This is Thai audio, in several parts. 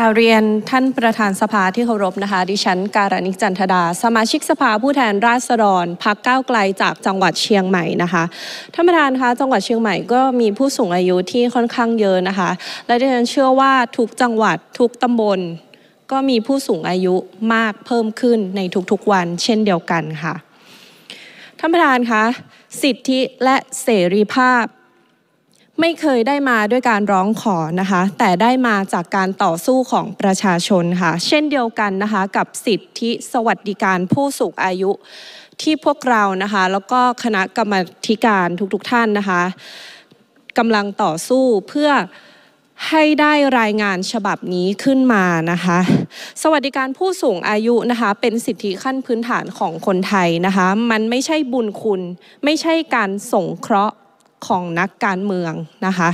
ค่ะเรียนท่านประธานสภาที่เคารพนะคะ ดิฉันการณิจันทดา สมาชิกสภาผู้แทนราษฎรพักก้าวไกลจากจังหวัดเชียงใหม่นะคะท่านประธานคะ จังหวัดเชียงใหม่ก็มีผู้สูงอายุที่ค่อนข้างเยอะนะคะ และดิฉันเชื่อว่าทุกจังหวัดทุกตำบล ก็มีผู้สูงอายุมากเพิ่มขึ้นในทุกๆวันเช่นเดียวกันค่ะท่านประธานคะสิทธิและเสรีภาพไม่เคยได้มาด้วยการร้องขอนะคะแต่ได้มาจากการต่อสู้ของประชาชนค่ะเช่นเดียวกันนะคะกับสิทธิสวัสดิการผู้สูงอายุที่พวกเรานะคะแล้วก็คณะกรรมการทุกๆทท่านนะคะกำลังต่อสู้เพื่อให้ได้รายงานฉบับนี้ขึ้นมานะคะสวัสดิการผู้สูงอายุนะคะเป็นสิทธิขั้นพื้นฐานของคนไทยนะคะมันไม่ใช่บุญคุณ ไม่ใช่การส่งเคราะห์ของนักการเมืองนะคะ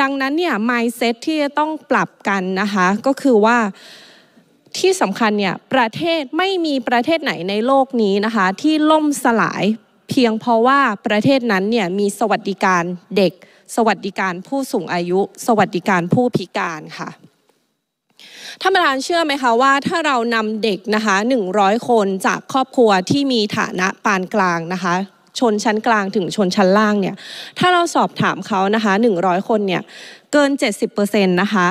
ดังนั้นเนี่ยไมซ์เซตที่จะต้องปรับกันนะคะ ก็คือว่าที่สำคัญเนี่ยประเทศไม่มีประเทศไหนในโลกนี้นะคะ ที่ล่มสลายเพียงเพราะว่าประเทศนั้นเนี่ยมีสวัสดิการเด็ก สวัสดิการผู้สูงอายุ สวัสดิการผู้พิการค่ะท่านประธานเชื่อไหมคะว่า ถ้าเรานำเด็กนะคะ 100 คนจากครอบครัวที่มีฐานะปานกลางนะคะชนชั้นกลางถึงชนชั้นล่างเนี่ย ถ้าเราสอบถามเขานะคะ 100 คนเนี่ยเกิน70%นะคะ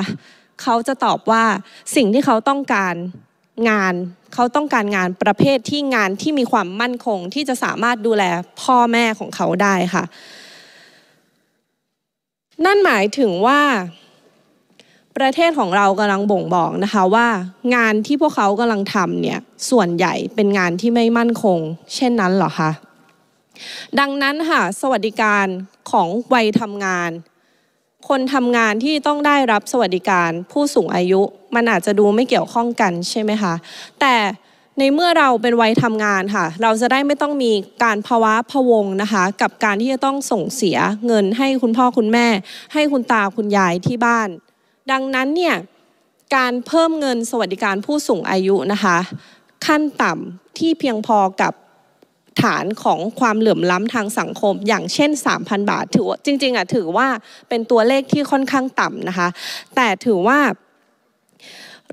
เขาจะตอบว่าสิ่งที่เขาต้องการงานเขาต้องการงานประเภทที่งานที่มีความมั่นคงที่จะสามารถดูแลพ่อแม่ของเขาได้ค่ะ นั่นหมายถึงว่าประเทศของเรากำลังบ่งบอกนะคะว่างานที่พวกเขากำลังทำเนี่ยส่วนใหญ่เป็นงานที่ไม่มั่นคง เช่นนั้นเหรอคะดังนั้นค่ะสวัสดิการของวัยทำงาน คนทำงานที่ต้องได้รับสวัสดิการ ผู้สูงอายุมันอาจจะดูไม่เกี่ยวข้องกันใช่ไหมคะแต่ในเมื่อเราเป็นวัยทำงานค่ะเราจะได้ไม่ต้องมีการภาวะพวงนะคะกับการที่จะต้องส่งเสียเงินให้คุณพ่อคุณแม่ ให้คุณตาคุณยายที่บ้าน ดังนั้นเนี่ยการเพิ่มเงินสวัสดิการผู้สูงอายุนะคะขั้นต่ำที่เพียงพอกับฐานของความเหลื่อมล้ำทางสังคม อย่างเช่น 3,000 บาทถือจริงๆอ่ะถือว่าเป็นตัวเลขที่ค่อนข้างต่ำนะคะแต่ถือว่า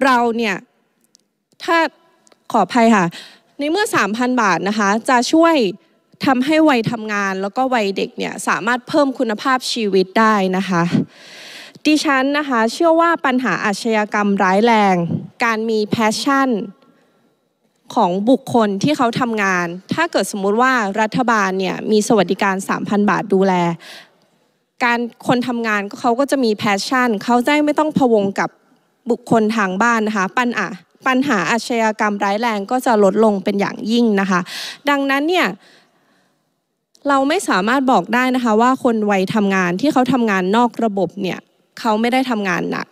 เราเนี่ยถ้าขออภัยค่ะในเมื่อ 3,000 บาทนะคะจะช่วยทำให้วัยทำงานแล้วก็วัยเด็กเนี่ยสามารถเพิ่มคุณภาพชีวิตได้นะคะดิฉันนะคะเชื่อว่าปัญหาอาชญากรรมร้ายแรง การมีแพชชั่นของบุคคลที่เขาทำงาน ถ้าเกิดสมมุติว่ารัฐบาลเนี่ยมีสวัสดิการ 3,000 บาทดูแล การคนทำงานเขาก็จะมีแพชชั่น เขาจะไม่ต้องพะวงกับบุคคลทางบ้านนะคะปัญหาปัญหาอาชญากรรมร้ายแรงก็จะลดลงเป็นอย่างยิ่งนะคะ ดังนั้นเนี่ยเราไม่สามารถบอกได้นะคะว่าคนวัยทำงานที่เขาทำงานนอกระบบเนี่ยเขาไม่ได้ทำงานหนัก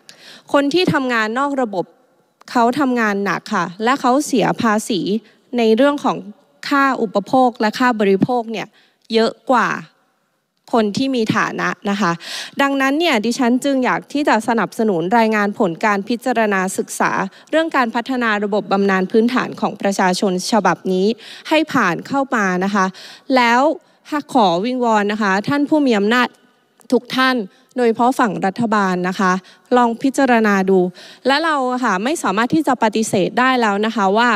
คนที่ทำงานนอกระบบเขาทำงานหนักค่ะ และเขาเสียภาษีในเรื่องของค่าอุปโภคและค่าบริโภคเนี่ยเยอะกว่าคนที่มีฐานะนะคะ ดังนั้นเนี่ยดิฉันจึงอยากที่จะสนับสนุนรายงานผลการพิจารณาศึกษา เรื่องการพัฒนาระบบบำนาญพื้นฐานของประชาชนฉบับนี้ ให้ผ่านเข้ามานะคะ แล้วขอวิงวอนนะคะ ท่านผู้มีอำนาจทุกท่านโดยเฉพาะฝั่งรัฐบาลนะคะลองพิจารณาดู และเราค่ะไม่สามารถที่จะปฏิเสธได้แล้วนะคะว่า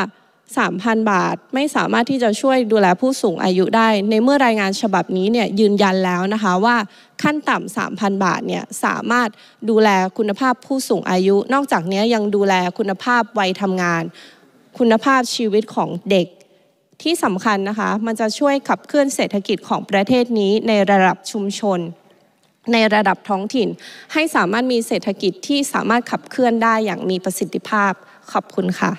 3,000 บาทไม่สามารถที่จะช่วยดูแลผู้สูงอายุได้ ในเมื่อรายงานฉบับนี้เนี่ยยืนยันแล้วนะคะว่าขั้นต่ำ3,000 บาทเนี่ยสามารถดูแลคุณภาพผู้สูงอายุ นอกจากนี้ยังดูแลคุณภาพวัยทำงาน คุณภาพชีวิตของเด็ก ที่สำคัญนะคะมันจะช่วยขับเคลื่อนเศรษฐกิจของประเทศนี้ในระดับชุมชนในระดับท้องถิ่นให้สามารถมีเศรษฐกิจที่สามารถขับเคลื่อนได้อย่างมีประสิทธิภาพขอบคุณค่ะ